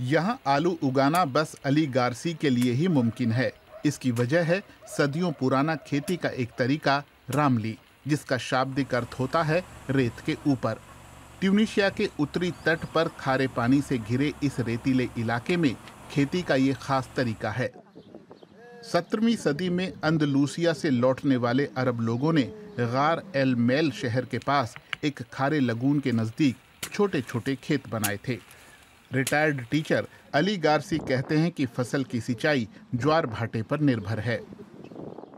यहाँ आलू उगाना बस अली गारसी के लिए ही मुमकिन है इसकी वजह है सदियों पुराना खेती का एक तरीका रामली जिसका शाब्दिक अर्थ होता है रेत के ऊपर ट्यूनिशिया के उत्तरी तट पर खारे पानी से घिरे इस रेतीले इलाके में खेती का ये खास तरीका है सत्रहवीं सदी में अंदलूसिया से लौटने वाले अरब लोगों ने गार एल मेल शहर के पास एक खारे लगून के नज़दीक छोटे छोटे खेत बनाए थे रिटायर्ड टीचर अली गारसी कहते हैं कि फसल की सिंचाई ज्वार भाटे पर निर्भर है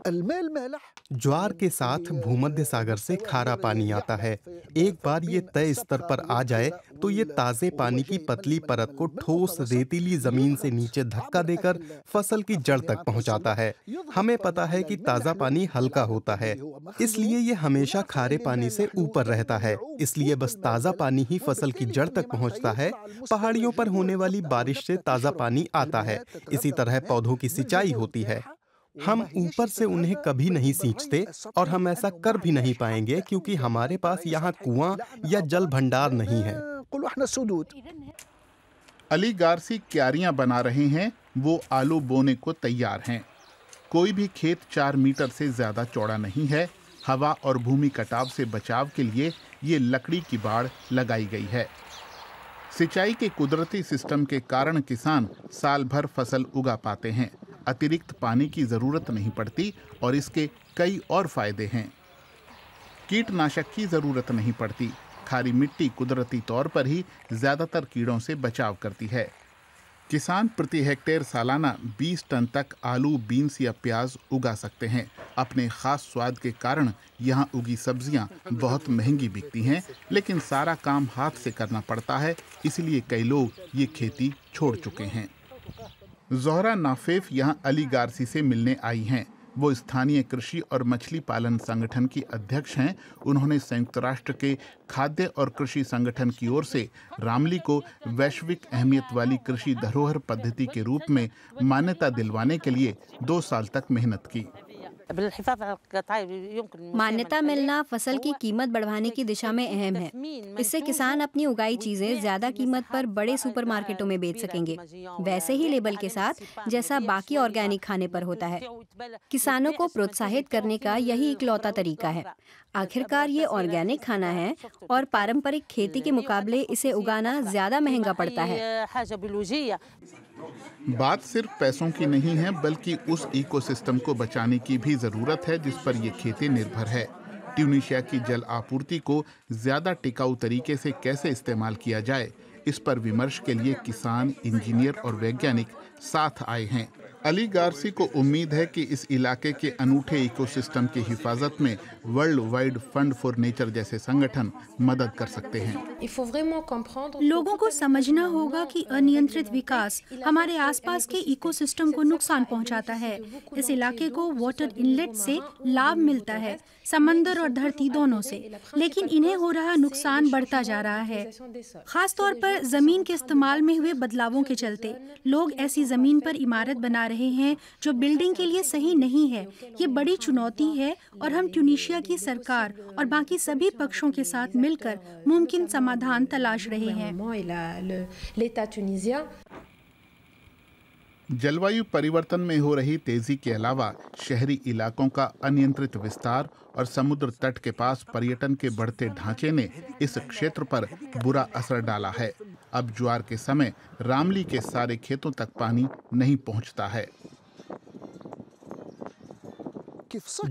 ज्वार के साथ भूमध्य सागर से खारा पानी आता है एक बार ये तय स्तर पर आ जाए तो ये ताजे पानी की पतली परत को ठोस रेतीली जमीन से नीचे धक्का देकर फसल की जड़ तक पहुंचाता है हमें पता है कि ताजा पानी हल्का होता है इसलिए ये हमेशा खारे पानी से ऊपर रहता है इसलिए बस ताजा पानी ही फसल की जड़ तक पहुँचता है पहाड़ियों पर होने वाली बारिश से ताजा पानी आता है इसी तरह पौधों की सिंचाई होती है हम ऊपर से उन्हें कभी नहीं सींचते और हम ऐसा कर भी नहीं पाएंगे क्योंकि हमारे पास यहाँ कुआं या जल भंडार नहीं है अली गारसी क्यारियां बना रहे हैं वो आलू बोने को तैयार हैं कोई भी खेत चार मीटर से ज़्यादा चौड़ा नहीं है हवा और भूमि कटाव से बचाव के लिए ये लकड़ी की बाड़ लगाई गई है सिंचाई के कुदरती सिस्टम के कारण किसान साल भर फसल उगा पाते हैं अतिरिक्त पानी की ज़रूरत नहीं पड़ती और इसके कई और फ़ायदे हैं कीटनाशक की ज़रूरत नहीं पड़ती खारी मिट्टी कुदरती तौर पर ही ज़्यादातर कीड़ों से बचाव करती है किसान प्रति हेक्टेयर सालाना 20 टन तक आलू बीन्स या प्याज उगा सकते हैं अपने खास स्वाद के कारण यहाँ उगी सब्जियाँ बहुत महंगी बिकती हैं लेकिन सारा काम हाथ से करना पड़ता है इसलिए कई लोग ये खेती छोड़ चुके हैं जहरा नाफेफ यहाँ अली गारसी से मिलने आई हैं वो स्थानीय कृषि और मछली पालन संगठन की अध्यक्ष हैं उन्होंने संयुक्त राष्ट्र के खाद्य और कृषि संगठन की ओर से रामली को वैश्विक अहमियत वाली कृषि धरोहर पद्धति के रूप में मान्यता दिलवाने के लिए दो साल तक मेहनत की मान्यता मिलना फसल की कीमत बढ़ाने की दिशा में अहम है इससे किसान अपनी उगाई चीजें ज्यादा कीमत पर बड़े सुपरमार्केटों में बेच सकेंगे वैसे ही लेबल के साथ जैसा बाकी ऑर्गेनिक खाने पर होता है किसानों को प्रोत्साहित करने का यही इकलौता तरीका है आखिरकार ये ऑर्गेनिक खाना है और पारंपरिक खेती के मुकाबले इसे उगाना ज्यादा महंगा पड़ता है बात सिर्फ पैसों की नहीं है बल्कि उस इकोसिस्टम को बचाने की भी जरूरत है जिस पर ये खेती निर्भर है ट्यूनिशिया की जल आपूर्ति को ज्यादा टिकाऊ तरीके से कैसे इस्तेमाल किया जाए इस पर विमर्श के लिए किसान इंजीनियर और वैज्ञानिक साथ आए हैं अली गारसी को उम्मीद है कि इस इलाके के अनूठे इकोसिस्टम की हिफाजत में World Wide Fund for Nature जैसे संगठन मदद कर सकते हैं लोगों को समझना होगा कि अनियंत्रित विकास हमारे आसपास के इकोसिस्टम को नुकसान पहुंचाता है इस इलाके को वाटर इनलेट से लाभ मिलता है समंदर और धरती दोनों से लेकिन इन्हें हो रहा नुकसान बढ़ता जा रहा है खासतौर पर जमीन के इस्तेमाल में हुए बदलावों के चलते लोग ऐसी जमीन पर इमारत बना रहे हैं जो बिल्डिंग के लिए सही नहीं है ये बड़ी चुनौती है और हम ट्यूनिशिया की सरकार और बाकी सभी पक्षों के साथ मिलकर मुमकिन समाधान तलाश रहे हैं जलवायु परिवर्तन में हो रही तेजी के अलावा शहरी इलाकों का अनियंत्रित विस्तार और समुद्र तट के पास पर्यटन के बढ़ते ढांचे ने इस क्षेत्र पर बुरा असर डाला है अब ज्वार के समय रामली के सारे खेतों तक पानी नहीं पहुंचता है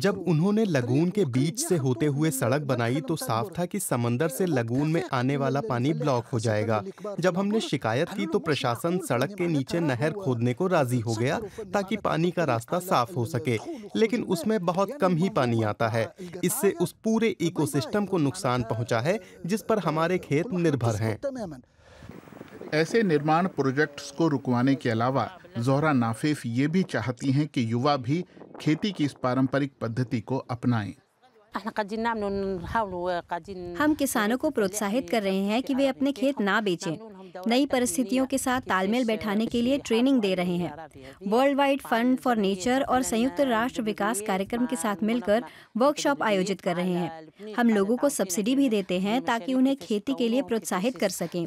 जब उन्होंने लगून के बीच से होते हुए सड़क बनाई तो साफ था कि समंदर से लगून में आने वाला पानी ब्लॉक हो जाएगा जब हमने शिकायत की तो प्रशासन सड़क के नीचे नहर खोदने को राजी हो गया ताकि पानी का रास्ता साफ हो सके लेकिन उसमें बहुत कम ही पानी आता है इससे उस पूरे इकोसिस्टम को नुकसान पहुंचा है जिस पर हमारे खेत निर्भर हैं ऐसे निर्माण प्रोजेक्ट्स को रुकवाने के अलावा जोहरा नाफिफ ये भी चाहती हैं कि युवा भी खेती की इस पारंपरिक पद्धति को अपनाएं हम तो किसानों को प्रोत्साहित कर रहे हैं कि वे अपने खेत ना बेचें नई परिस्थितियों के साथ तालमेल बैठाने के लिए ट्रेनिंग दे रहे हैं World Wide Fund for Nature और संयुक्त राष्ट्र विकास कार्यक्रम के साथ मिलकर वर्कशॉप तो आयोजित कर रहे हैं हम लोगों को सब्सिडी भी देते हैं ताकि उन्हें खेती के लिए प्रोत्साहित कर सकें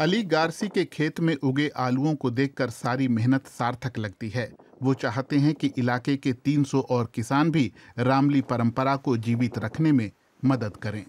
अली गारसी के खेत में उगे आलुओं को देखकर सारी मेहनत सार्थक लगती है वो चाहते हैं कि इलाके के 300 और किसान भी रामली परंपरा को जीवित रखने में मदद करें